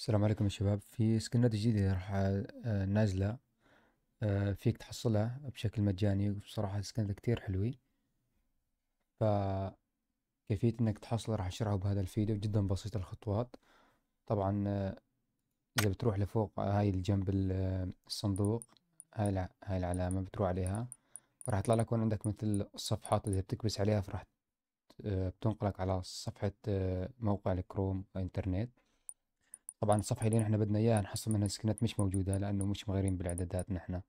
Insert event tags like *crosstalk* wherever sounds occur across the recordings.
السلام عليكم يا شباب في سكنات جديدة راح آه، نازلة آه، فيك تحصلها بشكل مجاني وبصراحة سكنات كتير حلوين فكيفية كيفية انك تحصله راح اشرحه بهذا الفيديو جدا بسيط الخطوات طبعا آه، اذا بتروح لفوق هاي الجنب الصندوق هاي هاي العلامة بتروح عليها راح يطلع لك عندك مثل الصفحات اذا بتكبس عليها فراح بتنقلك على صفحة موقع الكروم انترنت طبعا الصفحة اللي نحن بدنا إياها نحصل منها سكنات مش موجودة لأنه مش مغيرين بالإعدادات نحن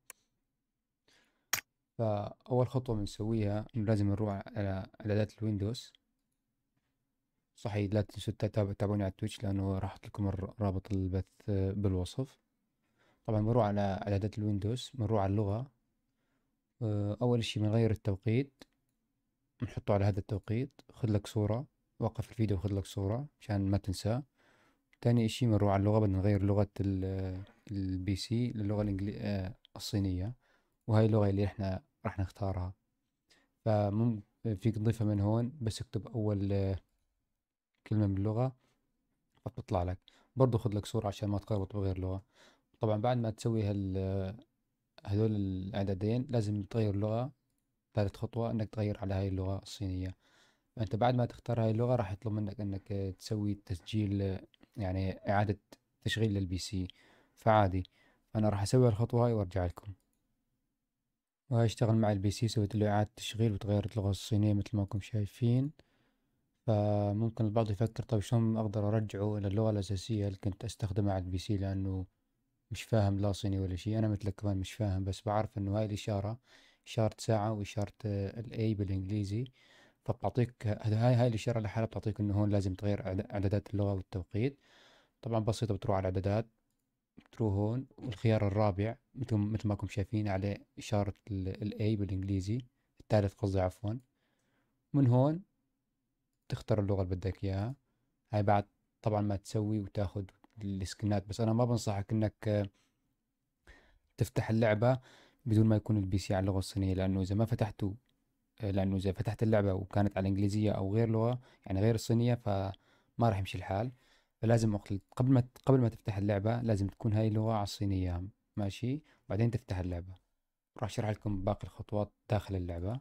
فأول خطوة بنسويها إنه لازم نروح على إعدادات الويندوز صحيح لا تنسوا تتابعوني على تويتش لأنه راح أحط لكم رابط البث بالوصف طبعا بنروح على إعدادات الويندوز بنروح على اللغة آه، أول شي بنغير التوقيت بنحطه على هذا التوقيت خذ لك صورة وقف الفيديو وخذ لك صورة مشان ما تنساه تاني إشي بنروح على اللغة بدنا نغير لغة البي *hesitation* سي للغة الإنجلي... آه، الصينية وهي اللغة اللي إحنا راح نختارها فممكن فيك تضيفها من هون بس اكتب أول آه، كلمة باللغة فبتطلع لك برضو خد لك صورة عشان ما تخربط بغير لغة طبعا بعد ما تسوي هال آه، هذول الإعدادين لازم تغير اللغه ثالث خطوة إنك تغير على هاي اللغة الصينية فأنت بعد ما تختار هاي اللغة راح يطلب منك إنك آه، تسوي تسجيل يعني اعاده تشغيل للبي سي فعادي انا راح اسوي الخطوه هاي وارجع لكم وهاي اشتغل مع البي سي سويت له اعاده تشغيل وتغيرت اللغه الصينيه مثل ما انكم شايفين فممكن البعض يفكر طيب شلون اقدر ارجعه الى اللغه الاساسيه اللي كنت استخدمها على البي سي لانه مش فاهم لا صيني ولا شيء انا مثلك كمان مش فاهم بس بعرف انه هاي الاشاره اشاره ساعه واشاره الاي بالانجليزي فبتعطيك هاي هاي الإشارة لحالها بتعطيك إنه هون لازم تغير إعدادات اللغة والتوقيت طبعا بسيطة بتروح على الإعدادات بتروح هون والخيار الرابع مثل مثل ما كم شايفين عليه إشارة ال A بالإنجليزي الثالث قصدي عفوا من هون تختار اللغة اللي بدك إياها هاي بعد طبعا ما تسوي وتاخد السكنات بس أنا ما بنصحك إنك آه، تفتح اللعبة بدون ما يكون البي سي على اللغة الصينية لأنه إذا ما فتحته لانه اذا فتحت اللعبه وكانت على الانجليزيه او غير لغه يعني غير الصينيه فما راح يمشي الحال فلازم قبل ما قبل ما تفتح اللعبه لازم تكون هاي اللغه على الصينيه ماشي بعدين تفتح اللعبه راح اشرح لكم باقي الخطوات داخل اللعبه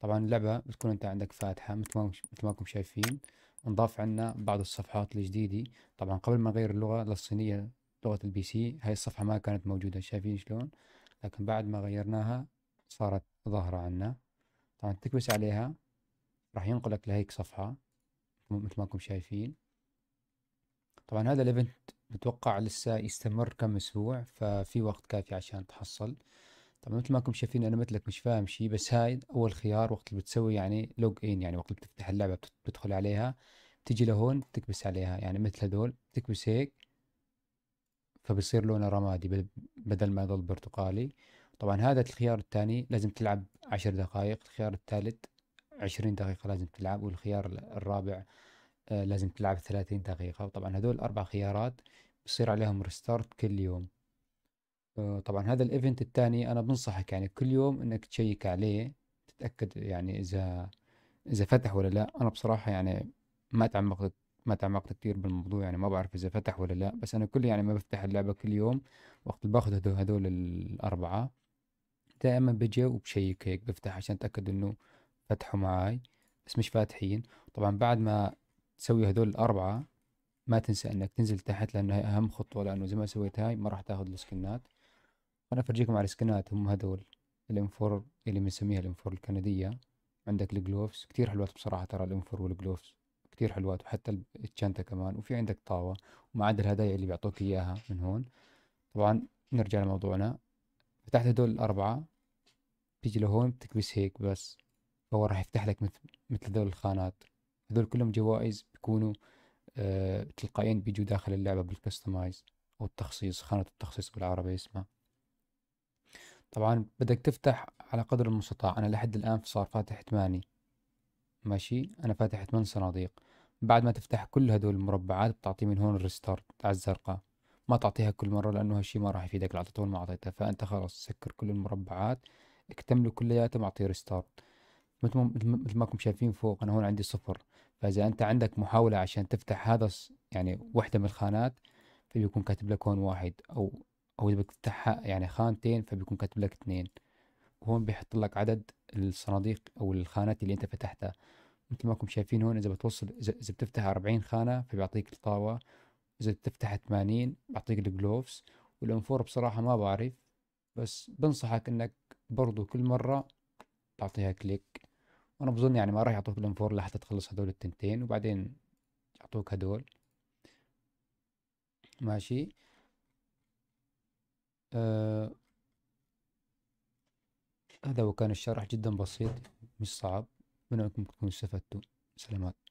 طبعا اللعبه بتكون انت عندك فاتحه مثل ما مثل ما انكم شايفين نضاف عنا بعض الصفحات الجديده طبعا قبل ما نغير اللغه للصينيه لغه البي سي هاي الصفحه ما كانت موجوده شايفين شلون لكن بعد ما غيرناها صارت ظاهره عنا طبعا تكبس عليها راح ينقلك لهيك صفحة مثل ما انكم شايفين طبعا هذا الايفنت متوقع لسه يستمر كم اسبوع ففي وقت كافي عشان تحصل طبعا مثل ما انكم شايفين انا مثلك مش فاهم شيء بس هاي اول خيار وقت اللي بتسوي يعني لوج ان يعني وقت اللي بتفتح اللعبة بتدخل عليها بتجي لهون بتكبس عليها يعني مثل هذول بتكبس هيك فبصير لونه رمادي بدل ما يضل برتقالي طبعا هذا الخيار الثاني لازم تلعب عشر دقائق الخيار الثالث عشرين دقيقة لازم تلعب والخيار الرابع آه، لازم تلعب ثلاثين دقيقة وطبعا هدول أربع خيارات بصير عليهم ريستارت كل يوم آه، طبعا هذا الايفنت الثاني انا بنصحك يعني كل يوم انك تشيك عليه تتاكد يعني اذا اذا فتح ولا لا انا بصراحه يعني ما تعمقت ما تعمقت كثير بالموضوع يعني ما بعرف اذا فتح ولا لا بس انا كل يعني ما بفتح اللعبه كل يوم وقت باخذ هدول, هدول الاربعه دائما بجي وبشيك هيك بفتح عشان اتاكد انه فتحوا معاي بس مش فاتحين طبعا بعد ما تسوي هذول الاربعه ما تنسى انك تنزل تحت لانه هي اهم خطوه لانه زي ما سويت هاي ما راح تاخذ السكنات وانا افرجيكم على السكنات هم هذول الانفور اللي بنسميها الانفور الكنديه عندك الجلوفز كتير حلوات بصراحه ترى الانفور والجلوفز كتير حلوات وحتى الشنطه كمان وفي عندك طاوه وما الهدايا اللي بيعطوك اياها من هون طبعا نرجع لموضوعنا فتحت هدول الاربعه تيجي لهون بتكبس هيك بس فهو راح يفتح لك مثل مثل هذول الخانات هذول كلهم جوائز بيكونوا آه تلقائيا بيجوا داخل اللعبة بالكستمايز أو التخصيص خانة التخصيص بالعربي اسمها طبعا بدك تفتح على قدر المستطاع أنا لحد الآن صار فاتح ثماني ماشي أنا فاتح ثمان صناديق بعد ما تفتح كل هدول المربعات بتعطي من هون الريستارت على الزرقاء ما تعطيها كل مرة لأنه هالشي ما راح يفيدك لو أعطيته ما أعطيته فأنت خلاص سكر كل المربعات اكتملوا كلياته اعطيه ريستارت مثل ما مثل ما شايفين فوق انا هون عندي صفر فاذا انت عندك محاوله عشان تفتح هذا يعني وحده من الخانات فبيكون كاتب لك هون واحد او او اذا بدك تفتحها يعني خانتين فبيكون كاتب لك اثنين وهون بيحط لك عدد الصناديق او الخانات اللي انت فتحتها مثل ما انكم شايفين هون اذا بتوصل اذا بتفتح 40 خانه فبيعطيك الطاوه اذا بتفتح 80 بيعطيك الجلوفز والانفور بصراحه ما بعرف بس بنصحك انك برضو كل مرة تعطيها كليك وانا بظن يعني ما راح يعطوك الانفور لحتى تخلص هدول التنتين وبعدين يعطوك هدول ماشي آه هذا وكان الشرح جدا بسيط مش صعب من انكم تكونوا استفدتوا سلامات